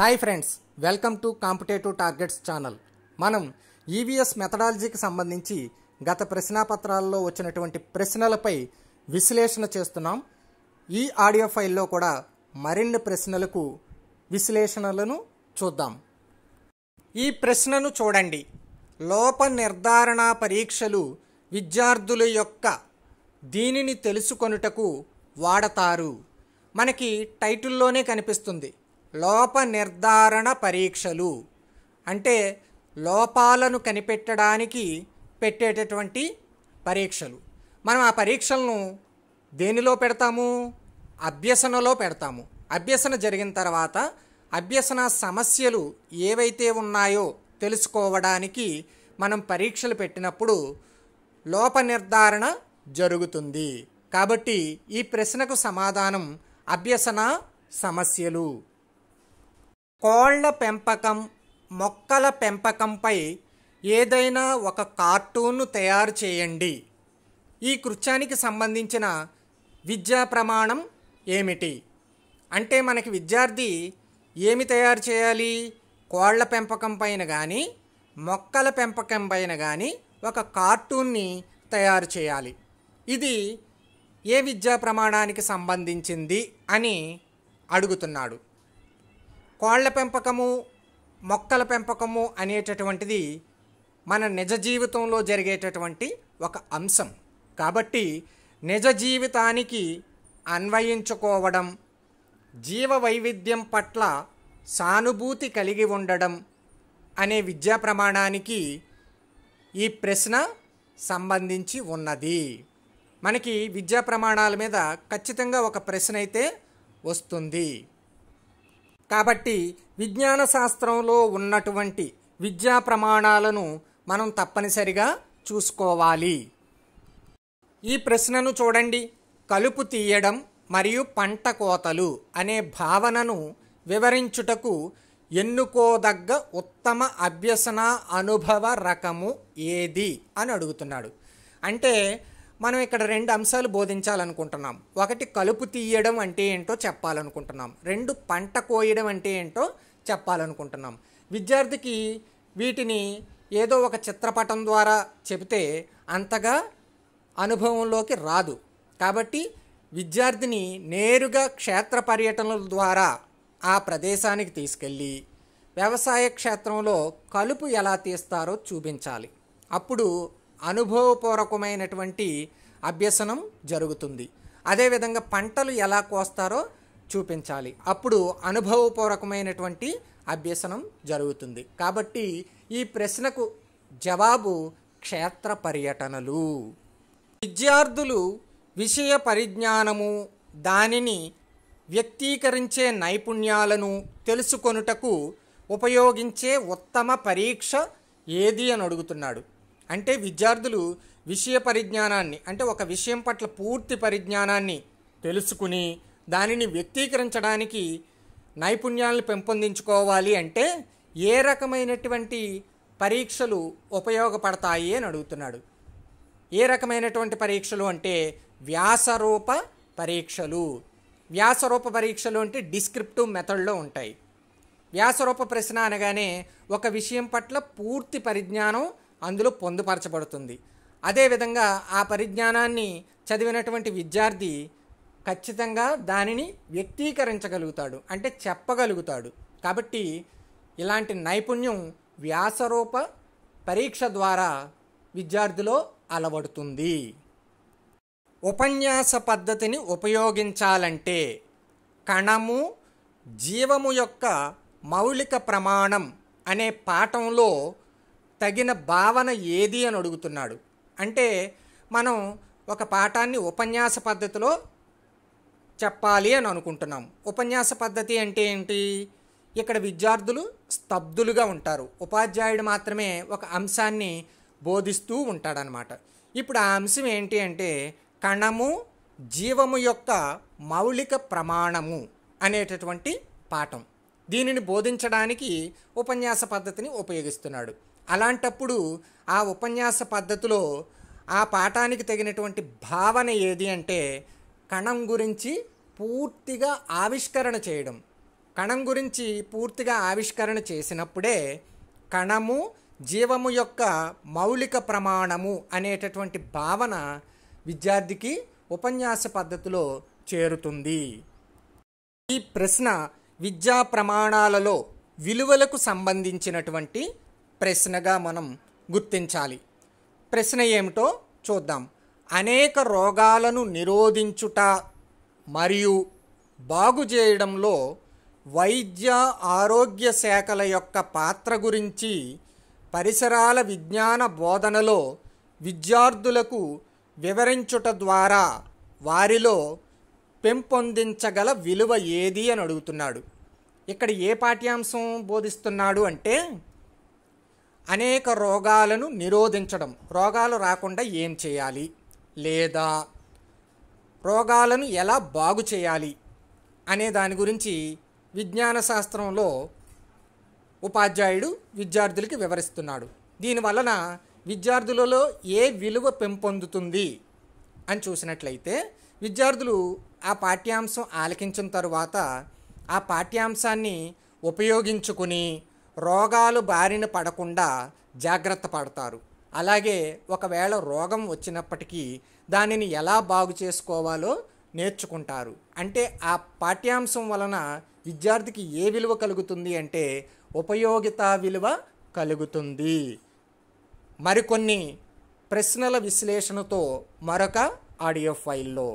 hi friends welcome to competitive targets channel మనం EVS e మెథడాలజీకి సంబంధించి గత ప్రశ్నాపత్రాల్లో వచ్చినటువంటి ప్రశ్నలపై విశ్లేషణ చేస్తున్నాం ఈ ఆడియో ఫైల్లో కూడా మరిన్ని ప్రశ్నలకు విశ్లేషణలను చూద్దాం ఈ ప్రశ్నను చూడండి లోప నిర్ధారణ పరీక్షలు విద్యార్థుల యొక్క దీనిని తెలుసుకొనుటకు వాడతారు మనకి టైటిల్లోనే కనిపిస్తుంది లోప నిర్ధారణ పరీక్షలు అంటే లోపాలను కనిపెట్టడానికి పెట్టేటటువంటి పరీక్షలు మనం ఆ పరీక్షలను దేనిలో పెడతాము అభ్యసనలో పెడతాము అభ్యసన జరిగిన తర్వాత అభ్యసన సమస్యలు ఏవైతే ఉన్నాయో తెలుసుకోవడానికి మనం పరీక్షలు పెట్టినప్పుడు లోప నిర్ధారణ జరుగుతుంది కాబట్టి ఈ ప్రశ్నకు సమాధానం అభ్యసన సమస్యలు కోళ్ల పెంపకం మొక్కల పెంపకంపై ఏదైనా ఒక కార్టూన్ను తయారు చేయండి ఈ కృత్యానికి సంబంధించిన విద్యా ప్రమాణం ఏమిటి అంటే మనకి విద్యార్థి ఏమి తయారు చేయాలి కోళ్ల పెంపకం పైన కానీ మొక్కల పెంపకం పైన కానీ ఒక కార్టూన్ని తయారు చేయాలి ఇది ఏ విద్యా ప్రమాణానికి సంబంధించింది అని అడుగుతున్నాడు కోళ్ల పెంపకము మొక్కల పెంపకము అనేటటువంటిది మన నిజ జీవితంలో జరిగేటటువంటి ఒక అంశం కాబట్టి నిజ జీవితానికి అన్వయించుకోవడం జీవ వైవిధ్యం పట్ల సానుభూతి కలిగి ఉండడం అనే విద్యా ప్రమాణానికి ఈ ప్రశ్న సంబంధించి ఉన్నది మనకి విద్యా ప్రమాణాల మీద ఖచ్చితంగా ఒక ప్రశ్న అయితే వస్తుంది కాబట్టి విజ్ఞాన శాస్త్రంలో ఉన్నటువంటి విద్యా ప్రమాణాలను మనం తప్పనిసరిగా చూసుకోవాలి ఈ ప్రశ్నను చూడండి కలుపు తీయడం మరియు పంట కోతలు అనే భావనను వివరించుటకు ఎన్నుకోదగ్గ ఉత్తమ అభ్యసన అనుభవ రకము ఏది అని అడుగుతున్నాడు అంటే మనం ఇక్కడ రెండు అంశాలు బోధించాలనుకుంటున్నాం ఒకటి కలుపు తీయడం అంటే ఏంటో చెప్పాలనుకుంటున్నాం రెండు పంట కోయడం అంటే ఏంటో చెప్పాలనుకుంటున్నాం విద్యార్థికి వీటిని ఏదో ఒక చిత్రపటం ద్వారా చెబితే అంతగా అనుభవంలోకి రాదు కాబట్టి విద్యార్థిని నేరుగా క్షేత్ర పర్యటనల ద్వారా ఆ ప్రదేశానికి తీసుకెళ్ళి వ్యవసాయ క్షేత్రంలో కలుపు ఎలా తీస్తారో చూపించాలి అప్పుడు అనుభవపూర్వకమైనటువంటి అభ్యసనం జరుగుతుంది అదేవిధంగా పంటలు ఎలా కోస్తారో చూపించాలి అప్పుడు అనుభవపూర్వకమైనటువంటి అభ్యసనం జరుగుతుంది కాబట్టి ఈ ప్రశ్నకు జవాబు క్షేత్ర పర్యటనలు విద్యార్థులు విషయ పరిజ్ఞానము దానిని వ్యక్తీకరించే నైపుణ్యాలను తెలుసుకొనుటకు ఉపయోగించే ఉత్తమ పరీక్ష ఏది అని అడుగుతున్నాడు అంటే విద్యార్థులు విషయ పరిజ్ఞానాన్ని అంటే ఒక విషయం పట్ల పూర్తి పరిజ్ఞానాన్ని తెలుసుకుని దానిని వ్యక్తీకరించడానికి నైపుణ్యాలను పెంపొందించుకోవాలి అంటే ఏ రకమైనటువంటి పరీక్షలు ఉపయోగపడతాయి అని అడుగుతున్నాడు ఏ రకమైనటువంటి పరీక్షలు అంటే వ్యాసరూప పరీక్షలు వ్యాసరూప పరీక్షలు అంటే డిస్క్రిప్టివ్ మెథడ్లో ఉంటాయి వ్యాసరూప ప్రశ్న అనగానే ఒక విషయం పట్ల పూర్తి పరిజ్ఞానం అందులో పొందుపరచబడుతుంది అదేవిధంగా ఆ పరిజ్ఞానాన్ని చదివినటువంటి విద్యార్థి ఖచ్చితంగా దానిని వ్యక్తీకరించగలుగుతాడు అంటే చెప్పగలుగుతాడు కాబట్టి ఇలాంటి నైపుణ్యం వ్యాసరూప పరీక్ష ద్వారా విద్యార్థిలో అలవడుతుంది ఉపన్యాస పద్ధతిని ఉపయోగించాలంటే కణము జీవము యొక్క మౌలిక ప్రమాణం అనే పాఠంలో తగిన భావన ఏది అని అడుగుతున్నాడు అంటే మనం ఒక పాఠాన్ని ఉపన్యాస పద్ధతిలో చెప్పాలి అని అనుకుంటున్నాం ఉపన్యాస పద్ధతి అంటే ఏంటి ఇక్కడ విద్యార్థులు స్తబ్దులుగా ఉంటారు ఉపాధ్యాయుడు మాత్రమే ఒక అంశాన్ని బోధిస్తూ ఉంటాడనమాట ఇప్పుడు ఆ అంశం ఏంటి అంటే కణము జీవము యొక్క మౌలిక ప్రమాణము అనేటటువంటి పాఠం దీనిని బోధించడానికి ఉపన్యాస పద్ధతిని ఉపయోగిస్తున్నాడు అలాంటప్పుడు ఆ ఉపన్యాస పద్ధతిలో ఆ పాఠానికి తగినటువంటి భావన ఏది అంటే కణం గురించి పూర్తిగా ఆవిష్కరణ చేయడం కణం గురించి పూర్తిగా ఆవిష్కరణ చేసినప్పుడే కణము జీవము యొక్క మౌలిక ప్రమాణము అనేటటువంటి భావన విద్యార్థికి ఉపన్యాస పద్ధతిలో చేరుతుంది ఈ ప్రశ్న విద్యా ప్రమాణాలలో విలువలకు సంబంధించినటువంటి ప్రశ్నగా మనం గుర్తించాలి ప్రశ్న ఏమిటో చూద్దాం అనేక రోగాలను నిరోధించుట మరియు బాగు చేయడంలో వైద్య ఆరోగ్య శాఖల యొక్క పాత్ర గురించి పరిసరాల విజ్ఞాన బోధనలో విద్యార్థులకు వివరించుట ద్వారా వారిలో పెంపొందించగల విలువ ఏది అని అడుగుతున్నాడు ఇక్కడ ఏ పాఠ్యాంశం బోధిస్తున్నాడు అంటే అనేక రోగాలను నిరోధించడం రోగాలు రాకుండా ఏం చేయాలి లేదా రోగాలను ఎలా బాగు చేయాలి అనే దాని గురించి విజ్ఞాన శాస్త్రంలో ఉపాధ్యాయుడు విద్యార్థులకి వివరిస్తున్నాడు దీనివలన విద్యార్థులలో ఏ విలువ పెంపొందుతుంది అని చూసినట్లయితే విద్యార్థులు ఆ పాఠ్యాంశం ఆలకించిన తరువాత ఆ పాఠ్యాంశాన్ని ఉపయోగించుకుని రోగాలు బారిన పడకుండా జాగ్రత్త పడతారు అలాగే ఒకవేళ రోగం వచ్చినప్పటికీ దానిని ఎలా బాగు చేసుకోవాలో నేర్చుకుంటారు అంటే ఆ పాఠ్యాంశం వలన విద్యార్థికి ఏ విలువ కలుగుతుంది అంటే ఉపయోగిత విలువ కలుగుతుంది మరికొన్ని ప్రశ్నల విశ్లేషణతో మరొక ఆడియో ఫైల్లో